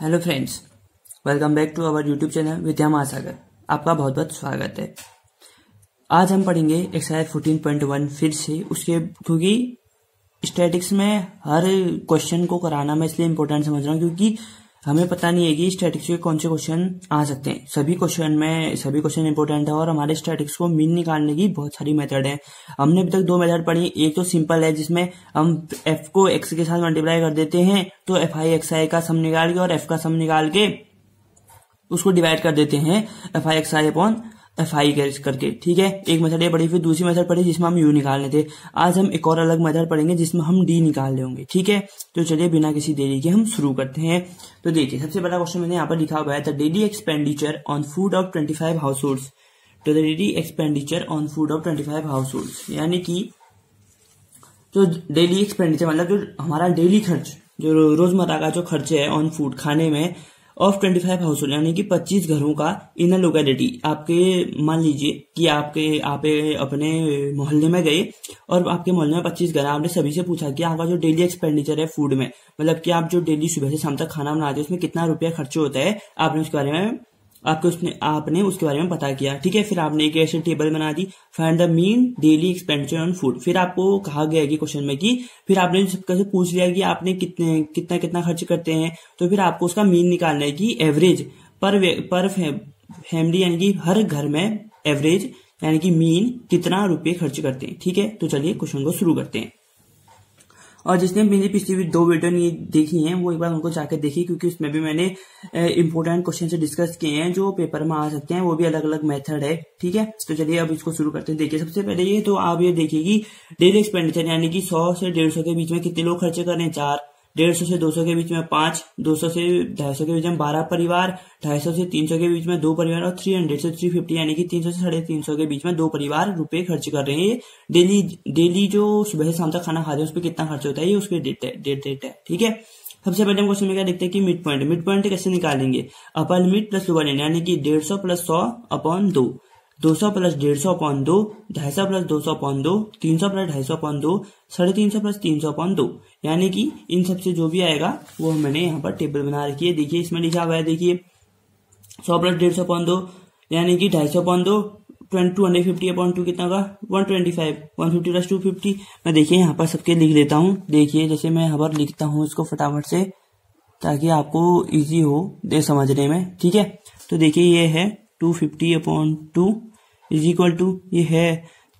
hello friends welcome back to our YouTube channel Vidya Mahasagar आपका बहुत बहुत स्वागत है आज हम पढ़ेंगे एक्सरसाइज फोर्टीन पॉइंट वन फिर से उसके क्योंकि स्टैटिक्स में हर क्वेश्चन को कराना मैं इसलिए इम्पोर्टेंट समझ रहा हूँ क्योंकि हमें पता नहीं है कि स्टैटिक्स के कौन से क्वेश्चन आ सकते हैं सभी क्वेश्चन में सभी क्वेश्चन इंपॉर्टेंट है और हमारे स्टैटिक्स को मीन निकालने की बहुत सारी मेथड है हमने अभी तक दो मेथड पढ़ी एक तो सिंपल है जिसमें हम एफ को एक्स के साथ मल्टीप्लाई कर देते हैं तो एफ आई एक्स आई का सम निकाल के और एफ का सम निकाल के उसको डिवाइड कर देते हैं F I X I upon F I gas करके ठीक है एक मेथड ये पढ़ी फिर दूसरी मेथड पढ़ी जिसमें हम यू निकालने थे आज हम एक और अलग मेथड पढ़ेंगे जिसमें हम डी निकाल लेंगे ठीक है तो चलिए बिना किसी देरी के हम शुरू करते हैं तो देखिए सबसे पहला क्वेश्चन मैंने यहाँ पर लिखा हुआ है the daily expenditure on food of twenty five household तो the daily expenditure on food of twenty five household यानी कि जो डेली एक्सपेंडिचर मतलब जो हमारा डेली खर्च जो रोजमर्रा का जो खर्चे है ऑन फूड खाने में of twenty five household यानी कि पच्चीस घरों का इन अ लोकेलिटी आपके मान लीजिए कि आपके आप अपने मोहल्ले में गए और आपके मोहल्ले में पच्चीस घर आपने सभी से पूछा कि आपका जो डेली एक्सपेंडिचर है फूड में मतलब कि आप जो डेली सुबह से शाम तक खाना बनाते हैं उसमें कितना रुपया खर्च होता है आपने उसके बारे में आपके उसने आपने उसके बारे में पता किया ठीक है फिर आपने एक ऐसे टेबल बना दी find the mean daily expenditure on food फिर आपको कहा गया कि क्वेश्चन में कि फिर आपने सबका से पूछ लिया कि आपने कितने कितना कितना खर्च करते हैं तो फिर आपको उसका मीन निकालना है कि एवरेज पर पर फैमिली यानी कि हर घर में एवरेज यानी कि मीन कितना रुपये खर्च करते हैं ठीक है तो चलिए क्वेश्चन को शुरू करते हैं और जिसने मेरी पिछली भी दो वीडियो नहीं देखी हैं वो एक बार उनको जाकर देखी क्योंकि उसमें भी मैंने इम्पोर्टेंट क्वेश्चन से डिस्कस किए हैं जो पेपर में आ सकते हैं वो भी अलग अलग मेथड है ठीक है तो चलिए अब इसको शुरू करते हैं देखिए सबसे पहले ये तो आप ये देखिए कि डेली एक्सपेंडिचर यानी कि सौ से डेढ़ के बीच में कितने लोग खर्चे कर रहे हैं चार डेढ़ सौ से दो सौ के बीच में पांच दो सौ से ढाई सौ के बीच में बारह परिवार ढाई सौ से तीन सौ के बीच में दो परिवार और थ्री हंड्रेड से थ्री फिफ्टी यानी कि तीन सौ से साढ़े तीन सौ के बीच में दो परिवार रुपए खर्च कर रहे हैं डेली डेली जो सुबह से शाम तक खाना खा रहे हैं उस पर कितना खर्च होता है ये उसके डेट डेट है ठीक है सबसे पहले हम क्वेश्चन में क्या देखते हैं कि मिड पॉइंट मिड पॉइंट कैसे निकालेंगे upper limit plus lower limit यानी कि डेढ़ सौ प्लस सौ अपॉन दो दो सौ प्लस डेढ़ सौ अपॉन दो ढाई सौ प्लस दो सौ अपॉन दो तीन सौ प्लस ढाई सौ अपॉन दो साढ़े तीन सौ प्लस तीन सौ अपॉन दो यानी कि इन सबसे जो भी आएगा वो मैंने यहाँ पर टेबल बना रखी है देखिए इसमें लिखा हुआ है देखिए सौ प्लस डेढ़ सौ अपॉन दो यानी कि ढाई सौ अपॉन दो two hundred fifty upon two कितना का one twenty five one fifty plus two fifty मैं देखिए यहाँ पर सबके लिख लेता हूँ देखिए जैसे मैं यहाँ पर लिखता हूँ इसको फटाफट से ताकि आपको इजी हो दे समझने में ठीक है तो देखिए ये है two fifty upon two is equal to ये है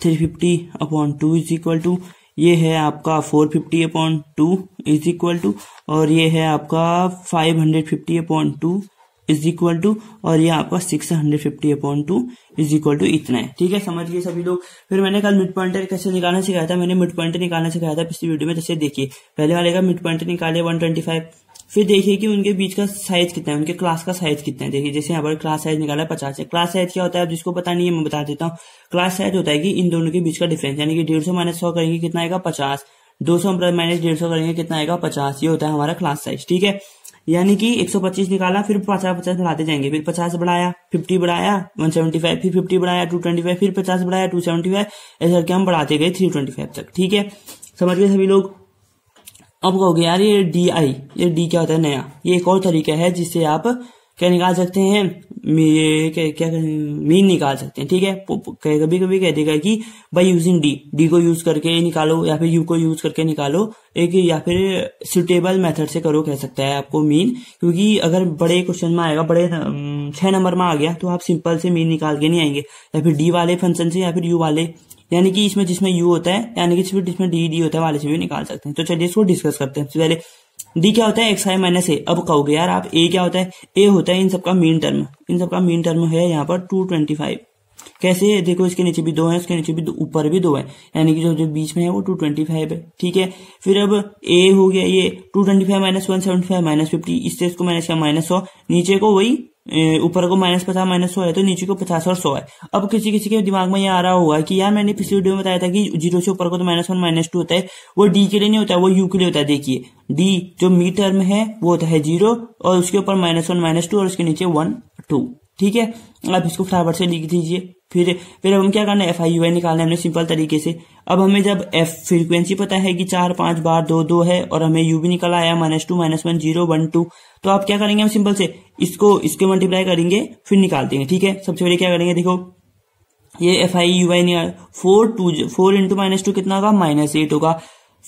three fifty upon two is equal to ये है आपका four fifty upon two is equal to और ये है आपका five hundred fifty upon two is equal to और ये आपका six hundred fifty upon two is equal to इतना है ठीक है समझ गए सभी लोग फिर मैंने कल मिड पॉइंटर कैसे निकालना सिखाया था मैंने मिड पॉइंटर निकालना सिखाया था पिछली वीडियो में जैसे तो देखिए पहले वाले का मिड पॉइंटर निकाले वन ट्वेंटी फाइव फिर देखिए कि उनके बीच का साइज कितना है उनके क्लास का साइज कितना है देखिए जैसे यहाँ पर क्लास साइज निकाला है पचास है क्लास साइज क्या होता है जिसको पता नहीं है मैं बता देता हूँ क्लास साइज होता है कि इन दोनों के बीच का डिफरेंस यानी कि डेढ़ सौ माइनस सौ करेंगे कितना आएगा पचास दो सौ माइनस डेढ़ सौ करेंगे कितना आएगा पचास ये होता है हमारा क्लास साइज ठीक है यानी कि पच्चीस निकाला फिर पचास पचास बढ़ाते जाएंगे फिर पचास बढ़ाया फिफ्टी बढ़ाया फाइव फिर फिफ्टी बढ़ाया फाइव फिर पचास बढ़ाया 275 ऐसे करके हम बढ़ाते गए फाइव तक ठीक है समझ गए सभी लोग अब कहोगे यार ये डी आई ये डी क्या होता है नया ये एक और तरीका है जिससे आप क्या निकाल सकते हैं ये क्या मीन निकाल सकते हैं ठीक है कभी कभी कह देगा कि बाई यूजिंग डी डी को यूज करके निकालो या फिर यू को यूज करके निकालो एक या फिर सुटेबल मेथड से करो कह सकता है आपको मीन क्योंकि अगर बड़े क्वेश्चन में आएगा बड़े छह नंबर में आ गया तो आप सिंपल से मीन निकाल के नहीं आएंगे या फिर डी वाले फंक्शन से या फिर यू वाले यानी कि इसमें जिसमें यू होता है यानी कि स्पीड जिसमें डी डी होता है वाले से भी निकाल सकते हैं तो चलिए इसको डिस्कस करते हैं पहले डी क्या होता है एक्स आई माइनस ए अब कहोगे यार आप ए क्या होता है ए होता है इन सबका मीन टर्म इन सबका मीन टर्म है यहाँ पर टू ट्वेंटी फाइव कैसे देखो इसके नीचे भी दो है उसके नीचे भी ऊपर भी दो है यानी कि जो जो बीच में है वो टू ट्वेंटी फाइव है ठीक है फिर अब ए हो गया ये two twenty five minus one seventy five minus fifty इससे इसको माइनस किया माइनस सौ नीचे को वही ऊपर को माइनस पचास माइनस सौ है तो नीचे को पचास और सौ है अब किसी किसी के दिमाग में ये आ रहा होगा कि यार मैंने पिछली वीडियो में बताया था कि जीरो से ऊपर को तो माइनस वन माइनस टू होता है वो डी के लिए नहीं होता है वो यू के लिए होता है देखिए डी जो मीटर में है वो होता है जीरो और उसके ऊपर माइनस वन माइनस टू और उसके नीचे वन टू ठीक है आप इसको फटाफट से लिख दीजिए फिर फिर अब हम क्या करना है एफ आई यू आई निकालना है हमने सिंपल तरीके से अब हमें जब एफ फ्रीक्वेंसी पता है कि चार पांच बार दो दो है और हमें यू भी निकल आया minus two minus one zero one two तो आप क्या करेंगे हम सिंपल से इसको इसके मल्टीप्लाई करेंगे फिर निकाल देंगे ठीक है सबसे पहले क्या करेंगे देखो ये एफ आई यू आई निकाल four two four into minus two कितना होगा माइनस एट होगा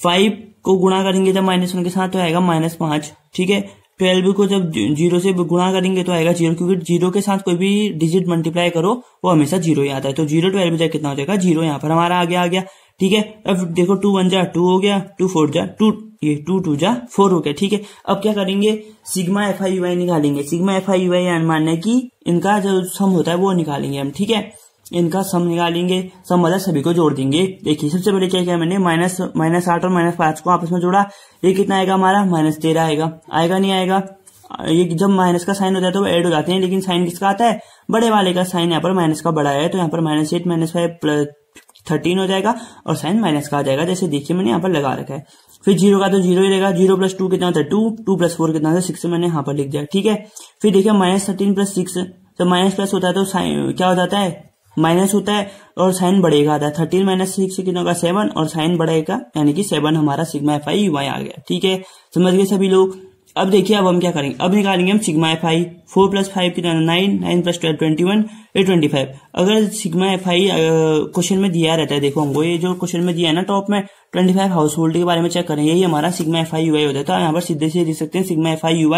फाइव को गुणा करेंगे जब माइनस वन के साथ तो आएगा माइनस पांच ठीक है ट्वेल्व को जब जीरो से गुणा करेंगे तो आएगा जीरो क्योंकि जीरो के साथ कोई भी डिजिट मल्टीप्लाई करो वो हमेशा जीरो ही आता है तो जीरो ट्वेल्व जाए कितना हो जाएगा जीरो यहाँ पर हमारा आगे आ गया ठीक है अब देखो टू वन जा टू हो गया टू फोर जा टू ये टू टू जा फोर हो गया ठीक है अब क्या करेंगे sigma F I U I निकालेंगे sigma F I U I अनुमान है कि इनका जो सम होता है वो निकालेंगे हम ठीक है इनका सम निकालेंगे सम मतलब सभी को जोड़ देंगे देखिए सबसे पहले क्या किया मैंने माइनस माइनस आठ और माइनस पांच को आपस में जोड़ा ये कितना आएगा हमारा माइनस तेरह आएगा आएगा नहीं आएगा ये जब माइनस का साइन होता है तो वो एड हो जाते हैं लेकिन साइन किसका आता है बड़े वाले का साइन यहाँ पर माइनस का बड़ा है तो यहाँ पर minus eight minus five plus thirteen हो जाएगा और साइन माइनस का आ जाएगा जैसे देखिए मैंने यहाँ पर लगा रखा है फिर जीरो का तो जीरो ही रहेगा जीरो प्लस टू कितना होता है टू टू प्लस फोर कितना होता है सिक्स मैंने यहाँ पर लिख दिया ठीक है फिर देखिए माइनस थर्टीन प्लस सिक्स जब माइनस प्लस होता है तो साइन क्या हो जाता है माइनस होता है और साइन बढ़ेगा आता है थर्टीन माइनस सिक्स कितना होगा सेवन और साइन बढ़ेगा यानी कि सेवन हमारा सिग्मा एफ आई वाई आ गया ठीक है समझ गए सभी लोग अब देखिए अब हम क्या करेंगे अब निकालेंगे हम sigma F I four plus five कितना nine nine plus twelve twenty one A twenty five अगर सिग्मा एफ आई क्वेश्चन में दिया रहता है देखो हमको ये जो क्वेश्चन में दिया है ना टॉप में ट्वेंटी फाइव हाउस होल्ड के बारे में चेक करें यही हमारा सिग्मा एफ आई यूआई होता है तो यहाँ पर सीधे से देख सकते हैं sigma F I U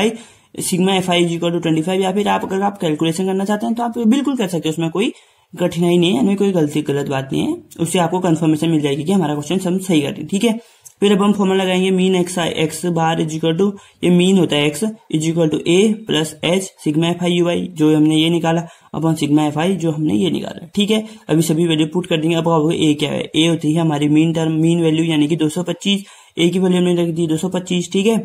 sigma F I is equal to twenty five या फिर आप अगर आप कैलकुलेशन करना चाहते हैं तो आप बिल्कुल कर सकते हैं उसमें कोई कठिनाई नहीं है हमें कोई गलती गलत बात नहीं है उससे आपको कंफर्मेशन मिल जाएगी कि हमारा क्वेश्चन सब सही कर ठीक है फिर अब हम फॉर्मल लगाएंगे mean X X bar is equal to ये मीन होता है X is equal to A plus H sigma F I U I जो हमने ये निकाला हम सिग्मा एफ आई जो हमने ये निकाला ठीक है अभी सभी वैल्यू पुट कर देंगे अब आपको ए क्या है ए होती है हमारी मीन टर्म मीन वैल्यू यानी कि 225 ए की वैल्यू हमने रख दी 225 ठीक है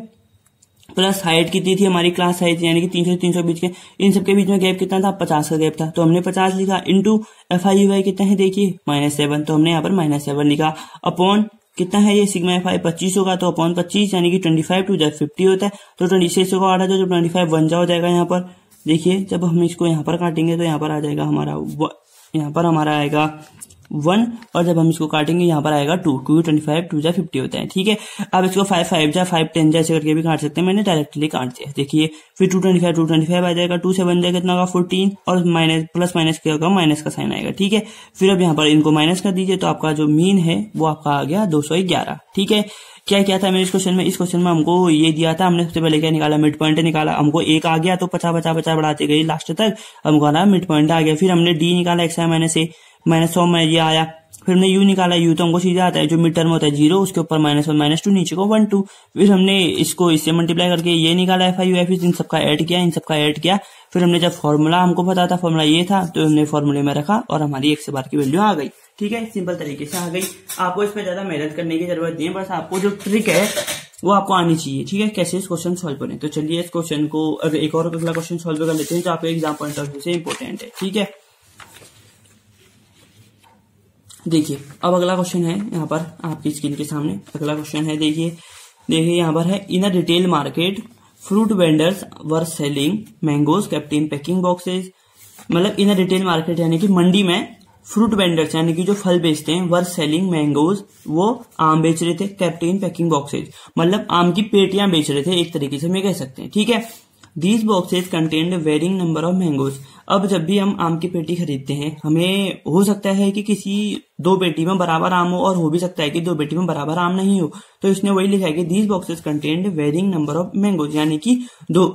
प्लस हाइट कितनी थी हमारी क्लास हाइट यानी कि तीन सौ तीन सौ बीच के इन सबके बीच में गैप कितना था पचास का गैप था तो हमने पचास लिखा into F I U I कितना है देखिए माइनस सेवन तो हमने यहाँ पर माइनस सेवन लिखा अपॉन कितना है ये सिग्मा एफ आई पच्चीस होगा तो अपॉन पच्चीस यानी कि ट्वेंटी फाइव टू जब फिफ्टी होता है तो ट्वेंटी सिक्स होगा आठ हजार ट्वेंटी फाइव वन जा हो जाएगा यहाँ पर देखिए जब हम इसको यहाँ पर काटेंगे तो यहाँ पर आ जाएगा हमारा यहाँ पर हमारा आएगा वन और जब हम इसको काटेंगे यहाँ पर आएगा two two twenty five two जा फिफ्टी होता है ठीक है अब इसको फाइव फाइव जा फाइव टेन जा ऐसे करके भी काट सकते हैं मैंने डायरेक्टली काट दिया देखिए फिर two twenty five two twenty five आ जाएगा टू सेवन जाएगा कितना होगा फोर्टीन और माइनस प्लस माइनस क्या होगा माइनस का साइन आएगा ठीक है फिर अब यहाँ पर इनको माइनस कर दीजिए तो आपका जो मीन है वो आपका आ गया दो सौ ग्यारह ठीक है क्या क्या था मेरे इस क्वेश्चन में इस क्वेश्चन में हमको ये दिया था हमने सबसे पहले क्या निकाला मिड पॉइंट निकाला हमको एक आ गया तो पचास पचास पचास बढ़ाते गए लास्ट तक हमको मिड पॉइंट आ गया फिर हमने डी निकाला एक्स माइनस ए माइनस सौ में ये आया फिर हमने यू निकाला यू तो हमको सीधा आता है जो मिड टर्म होता है जीरो उसके ऊपर माइनस वन माइनस टू नीचे को वन टू फिर हमने इसको इससे मल्टीप्लाई करके ये निकाला एफ आई यू एफ इन सबका ऐड किया इन सबका ऐड किया फिर हमने जब फॉर्मूला हमको पता था फॉर्मूला ये था तो हमने फॉर्मूले में रखा और हमारी एक से बार की वैल्यू आ गई ठीक है सिंपल तरीके से आ गई आपको इस पर ज्यादा मेहनत करने की जरूरत नहीं है बस आपको जो ट्रिक है वो आपको आनी चाहिए ठीक है कैसे इस क्वेश्चन सॉल्व करें तो चलिए इस क्वेश्चन को अगर एक और अगला क्वेश्चन सॉल्व कर लेते हैं तो आपको एग्जाम पॉइंट ऑफ व्यू से इंपॉर्टेंट है ठीक है देखिए अब अगला क्वेश्चन है यहाँ पर आपकी स्क्रीन के सामने अगला क्वेश्चन है देखिए देखिए यहाँ पर है in a retail market fruit vendors were selling mangoes kept in packing boxes मतलब इन रिटेल मार्केट यानी कि मंडी में फ्रूट वेंडर्स यानी कि जो फल बेचते हैं वर सेलिंग मैंगोज वो आम बेच रहे थे कैप्टेन पैकिंग बॉक्सेज मतलब आम की पेटियां बेच रहे थे एक तरीके से मैं कह सकते हैं ठीक है these boxes contained varying number of mangoes अब जब भी हम आम की पेटी खरीदते हैं हमें हो सकता है कि किसी दो पेटी में बराबर आम हो और हो भी सकता है कि दो पेटी में बराबर आम नहीं हो तो इसने वही लिखा है कि these boxes content varying number of mangoes यानी कि दो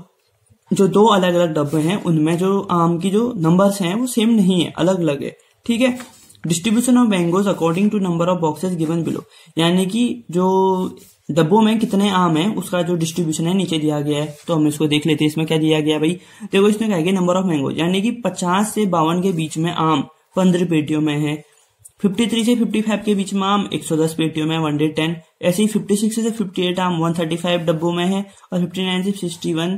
जो दो अलग अलग डब्बे हैं उनमें जो आम की जो नंबर हैं वो सेम नहीं है अलग अलग है ठीक है distribution of mangoes according to number of boxes given below यानी कि जो डब्बों में कितने आम हैं उसका जो डिस्ट्रीब्यूशन है नीचे दिया गया है तो हम इसको देख लेते हैं इसमें क्या दिया गया भाई देखो इसमें कहा गया नंबर ऑफ मैंगो यानी कि पचास से बावन के बीच में आम पंद्रह पेटियों में है 53 से 55 के बीच में आम 110 पेटियों में 110 ऐसे ही सिक्स से 58 आम 135 डब्बों में है और 59 से 61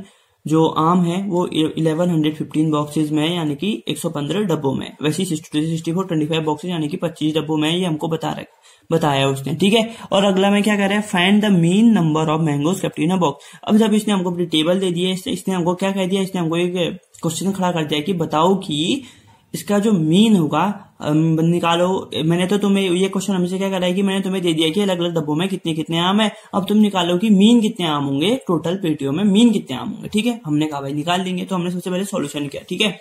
जो आम है वो 1115 बॉक्सेज में है यानी कि 115 डब्बों में वैसे ही 62 से 64 25 बॉक्सेज यानी कि 25 डब्बों में ये हमको बता रहे बताया उसने ठीक है और अगला में क्या कर रहा है find the mean number of mangoes kept in box अब जब इसने हमको अपनी टेबल दे दी है इसने हमको क्या कह दिया इसने हमको एक क्वेश्चन खड़ा कर दिया कि बताओ कि इसका जो मीन होगा निकालो मैंने तो तुम्हें ये क्वेश्चन हमसे क्या करा है कि मैंने तुम्हें दे दिया कि अलग अलग डब्बों में कितने कितने आम है अब तुम निकालो कि मीन कितने आम होंगे टोटल पेटियों में मीन कितने आम होंगे ठीक है हमने कहा भाई निकाल लेंगे तो हमने सबसे पहले सोल्यूशन किया ठीक है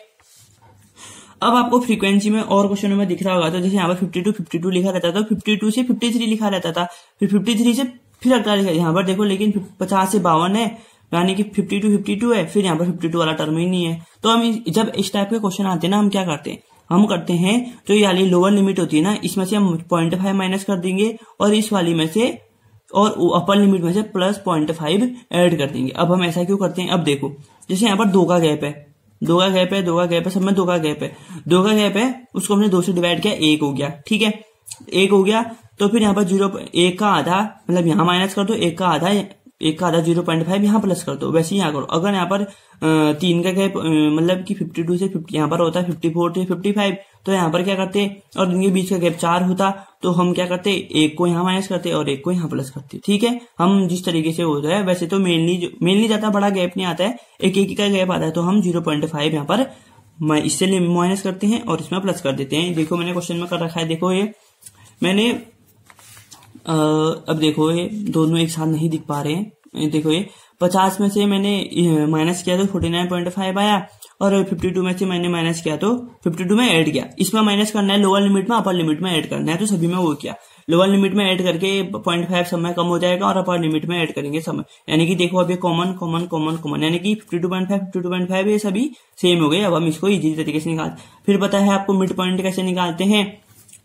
अब आपको फ्रीक्वेंसी में और क्वेश्चनों में दिख रहा होगा तो जैसे यहाँ पर फिफ्टी टू फिफ्टी टू लिखा रहता था फिफ्टी तो टू से फिफ्टी थ्री लिखा रहता था फिर फिफ्टी थ्री से फिर अगला लिखा यहाँ पर देखो लेकिन पचास से बावन है यानी कि फिफ्टी टू फिफ्टी टू है फिर यहाँ पर फिफ्टी टू वाला टर्म ही नहीं है तो हम जब इस टाइप के क्वेश्चन आते हैं ना हम क्या करते हैं हम करते हैं जो ये वाली लोअर लिमिट होती है ना इसमें से हम पॉइंट फाइव माइनस कर देंगे और इस वाली में से और अपर लिमिट में से प्लस पॉइंट फाइव एड कर देंगे अब हम ऐसा क्यों करते हैं अब देखो जैसे यहाँ पर दो का गैप है दो का गैप है दो का गैप है सब में दो का गैप है दो का गैप है उसको हमने दो से डिवाइड किया एक हो गया ठीक है एक हो गया तो फिर यहाँ पर जीरो एक का आधा मतलब यहाँ माइनस कर दो एक का आधा एक का आधा जीरो पॉइंट फाइव यहाँ प्लस कर दो वैसे यहाँ करो अगर यहाँ पर तीन का गैप मतलब कि फिफ्टी टू से फिफ्टी यहाँ पर होता है फिफ्टी फोर से फिफ्टी फाइव तो यहाँ पर क्या करते और इनके बीच का गैप चार होता तो हम क्या करते एक को यहाँ माइनस करते और एक को यहाँ प्लस करते ठीक है हम जिस तरीके से होता है वैसे तो मेनली मेनली ज्यादा बड़ा गैप नहीं आता है एक एक का गैप आता है तो हम जीरो पॉइंट फाइव यहाँ पर इससे माइनस करते हैं और इसमें प्लस कर देते हैं देखो मैंने क्वेश्चन में कर रखा है देखो ये मैंने अब देखो ये दोनों एक साथ नहीं दिख पा रहे हैं देखो ये पचास में से मैंने माइनस किया तो फोर्टी नाइन पॉइंट फाइव आया और फिफ्टी टू में से मैंने माइनस किया तो फिफ्टी टू में ऐड किया इसमें माइनस करना है लोअर लिमिट में अपर लिमिट में ऐड करना है तो सभी में वो किया लोअर लिमिट में ऐड करके पॉइंट फाइव समय कम हो जाएगा और अपर लिमिट में ऐड करेंगे समय यानी कि देखो अभी कॉमन कॉमन कॉमन कॉमन यानी कि fifty two point five fifty two point five ये सभी सेम हो गए अब हम इसको इजी तरीके से निकाल फिर पता है आपको मिड पॉइंट कैसे निकालते हैं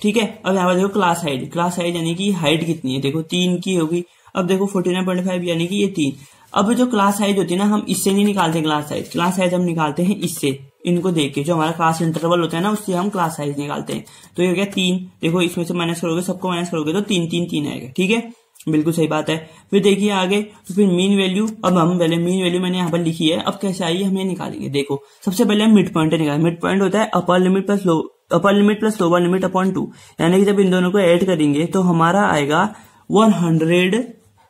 ठीक है अब यहाँ पर देखो क्लास हाइट क्लास हाइट यानी कि हाइट कितनी है देखो तीन की होगी अब देखो फोर्टी नाइन पॉइंट फाइव यानी कि ये तीन अब जो क्लास साइज होती है ना हम इससे नहीं निकालते क्लास साइज क्लास साइज हम निकालते हैं इससे इनको देख के जो हमारा क्लास इंटरवल होता है ना उससे हम क्लास साइज निकालते हैं तो ये हो गया तीन देखो इसमें से माइनस करोगे सबको माइनस करोगे तो तीन तीन तीन आएगा ठीक है बिल्कुल सही बात है फिर देखिए आगे तो फिर मीन वैल्यू अब हम पहले मीन वैल्यू मैंने यहाँ पर लिखी है अब कैसे आई हमें निकालेंगे देखो सबसे पहले हम मिड पॉइंट निकाले मिड पॉइंट होता है upper limit plus low upper limit plus lower limit upon two यानी कि जब इन दोनों को एड करेंगे तो हमारा आएगा one hundred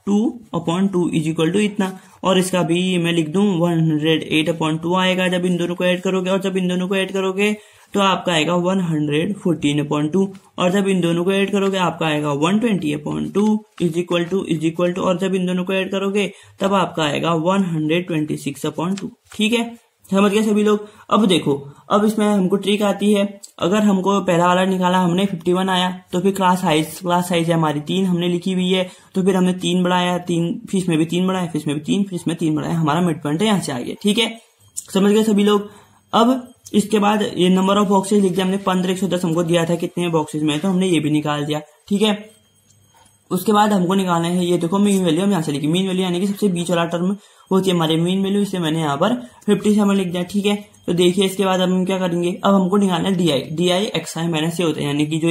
two upon two is equal to इतना और इसका भी मैं लिख दू one hundred eight upon two आएगा जब इन दोनों को ऐड करोगे और जब इन दोनों को ऐड करोगे तो आपका आएगा one hundred fourteen upon two और जब इन दोनों को ऐड करोगे आपका आएगा one twenty upon two is equal to is equal to और जब इन दोनों को ऐड करोगे तब आपका आएगा one hundred twenty six upon two ठीक है समझ गए सभी लोग अब देखो अब इसमें हमको ट्रिक आती है अगर हमको पहला वाला निकाला हमने 51 आया तो फिर क्लास साइज क्लास साइज है हमारी तीन हमने लिखी हुई है तो फिर हमने तीन बढ़ाया तीन फिर इसमें भी तीन बढ़ाया फिर इसमें भी तीन फिर इसमें तीन बढ़ाया हमारा मिड पॉइंट यहाँ से आ गया ठीक है समझ गए सभी लोग अब इसके बाद ये नंबर ऑफ बॉक्सेज लिख दिया हमने पंद्रह एक सौ दस हमको दिया था कितने बॉक्सेज में तो हमने ये भी निकाल दिया ठीक है उसके बाद हमको निकालना है ये देखो मीन वैल्यू हम यहाँ से लिखी मीन वैल्यू यानी कि सबसे बीच वाला टर्म होती है हमारे मीन वैल्यू इसे मैंने यहाँ पर फिफ्टी सेवन लिख दिया ठीक है तो देखिए इसके बाद हम क्या करेंगे अब हमको निकालना है D I D I X I minus होता है यानी कि जो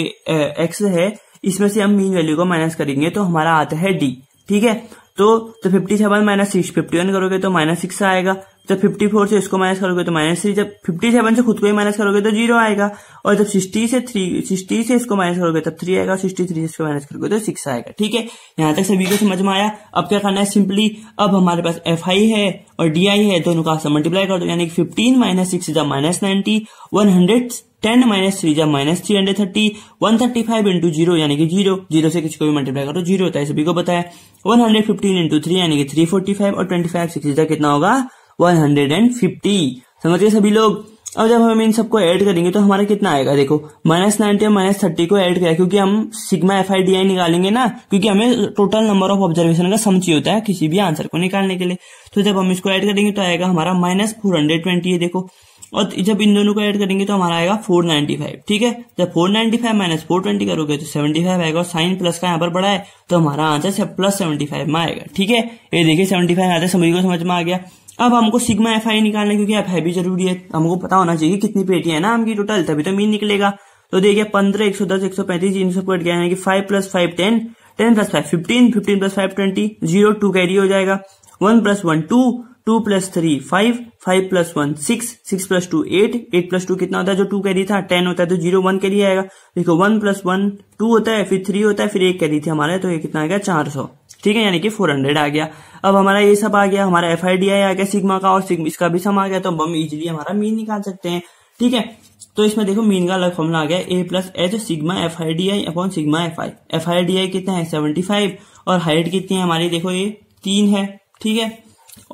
एक्स है इसमें से हम मीन वैल्यू को माइनस करेंगे तो हमारा आता है डी ठीक है तो तो fifty seven minus six fifty one करोगे तो माइनस सिक्स आएगा जब 54 से इसको माइनस करोगे तो माइनस थ्री जब 57 से खुद को ही माइनस करोगे तो जीरो आएगा और जब 60 से थ्री सिक्सटी से इसको माइनस करोगे तब थ्री आएगा और 63 से इसको माइनस करोगे तो सिक्स आएगा ठीक है यहाँ तक सभी को समझ में आया अब क्या करना है सिंपली अब हमारे पास एफ आई है और डी आई है दोनों का मल्टीप्लाई कर दो यानी कि फिफ्टीन माइनस सिक्स जब minus ninety one hundred ten minus three जब minus three hundred thirty one thirty five into zero यानी कि जीरो जीरो से किसी को भी मल्टीप्लाई करो जीरो होता है सभी को बताया one hundred fifteen into three यानी कि थ्री फोर्टी फाइव और ट्वेंटी फाइव सिक्स कितना होगा वन हंड्रेड एंड फिफ्टी समझिए सभी लोग और जब हम इन सबको ऐड करेंगे तो हमारा कितना आएगा देखो माइनस नाइनटी और माइनस थर्टी को ऐड करें क्योंकि हम sigma F I D I निकालेंगे ना क्योंकि हमें टोटल नंबर ऑफ ऑब्जर्वेशन का सम चाहिए होता है किसी भी आंसर को निकालने के लिए तो जब हम इसको ऐड करेंगे तो आएगा हमारा माइनस फोर हंड्रेड ट्वेंटी है देखो और जब इन दोनों को ऐड करेंगे तो हमारा आएगा फोर नाइनटी फाइव ठीक है जब four ninety five minus four twenty करोगे तो सेवेंटी फाइव आएगा और साइन प्लस का यहाँ पर बड़ा है तो हमारा आंसर प्लस सेवेंटी फाइव में आएगा ठीक है ये देखिए सेवेंटी फाइव आता है को समझ में आ गया अब हमको सिग्मा एफ आई निकालना क्योंकि एफ आई भी जरूरी है हमको पता होना चाहिए कितनी पेटियां है ना हमकी टोटल तभी तो मीन निकलेगा तो देखिए पंद्रह एक सौ दस एक सौ पैंतीस इन सबको गया है कि five plus five ten ten plus five fifteen fifteen plus five twenty zero two carry हो जाएगा one plus one two two plus three five five plus one six six plus two eight eight plus two कितना होता है जो to carry था ten होता है तो जीरो वन कैरी आएगा देखो वन प्लस वन टू होता है फिर थ्री होता है फिर एक कैरी थी हमारे तो ये कितना आएगा चार सौ ठीक है यानी कि 400 आ गया अब हमारा ये सब आ गया हमारा एफ आई आ गया सिग्मा का और इसका भी सम आ गया तो हम इजिली हमारा मीन निकाल सकते हैं ठीक है तो इसमें देखो मीन का अलग फॉर्मला आ गया A plus H sigma F I D I upon sigma F I F I D I कितना है सेवेंटी फाइव और हाइट कितनी है हमारी देखो ये तीन है ठीक है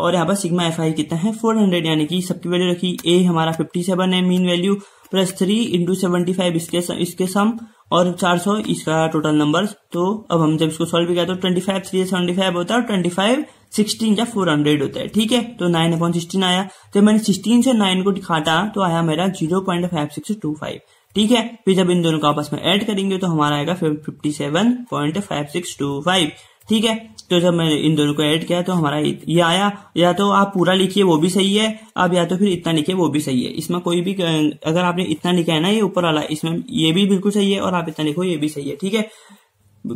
और यहाँ पर सिग्मा एफ आई कितना है फोर हंड्रेड यानी कि सबकी वैल्यू रखी ए हमारा फिफ्टी सेवन है mean value plus three into seventy five इसके सम, इसके सम और चार सौ इसका टोटल नंबर तो अब हम जब इसको सॉल्व किया तो twenty five three seventy five होता है ट्वेंटी फाइव सिक्सटीन या फोर हंड्रेड होता है ठीक है तो नाइन अपॉन सिक्सटीन आया जब मैंने सिक्सटीन से नाइन को दिखाता तो आया मेरा zero point five six two five ठीक है फिर जब इन दोनों को आपस में ऐड करेंगे तो हमारा आएगा fifty seven point five six two five ठीक है तो जब मैंने इन दोनों को ऐड किया तो हमारा ये आया या तो आप पूरा लिखिए वो भी सही है आप या तो फिर इतना लिखिए वो भी सही है इसमें कोई भी अं, अगर आपने इतना लिखा है ना ये ऊपर वाला इसमें ये भी बिल्कुल सही है और आप इतना लिखो ये भी सही है ठीक है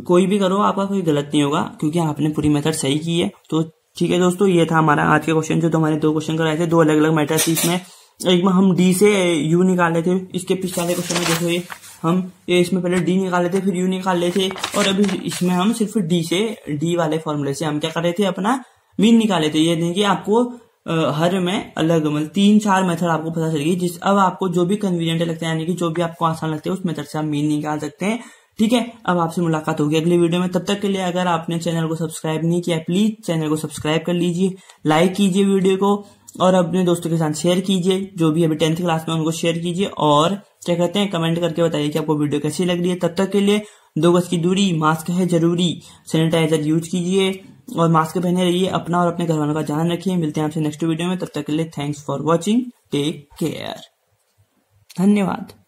कोई भी करो आपका कोई गलत नहीं होगा क्योंकि आपने पूरी मेथड सही की है तो ठीक है दोस्तों ये था हमारा आज के क्वेश्चन जो तो हमारे दो क्वेश्चन कराए थे दो अलग अलग मेथड थी इसमें एक बार हम डी से यू निकाले थे इसके पिछले वाले क्वेश्चन में देखो ये हम ये इसमें पहले डी निकाले थे फिर यू निकाले थे और अभी इसमें हम सिर्फ डी से डी वाले फॉर्मूले से हम क्या कर रहे थे अपना मीन निकाले थे ये देखिए आपको हर में अलग मतलब तीन चार मेथड आपको पता चलेगी जिस अब आपको जो भी कन्वीनियंट लगता है यानी कि जो भी आपको आसान लगता है उस मेथड से आप मीन निकाल सकते हैं ठीक है अब आपसे मुलाकात होगी अगली वीडियो में तब तक के लिए अगर आपने चैनल को सब्सक्राइब नहीं किया प्लीज चैनल को सब्सक्राइब कर लीजिए लाइक कीजिए वीडियो को और अपने दोस्तों के साथ शेयर कीजिए जो भी अभी टेंथ क्लास में उनको शेयर कीजिए और क्या कहते हैं कमेंट करके बताइए कि आपको वीडियो कैसी लग रही है तब तक के लिए दो गज की दूरी मास्क है जरूरी सैनिटाइजर यूज कीजिए और मास्क पहने रहिए अपना और अपने घर वालों का ध्यान रखिए मिलते हैं आपसे नेक्स्ट वीडियो में तब तक के लिए thanks for watching take care धन्यवाद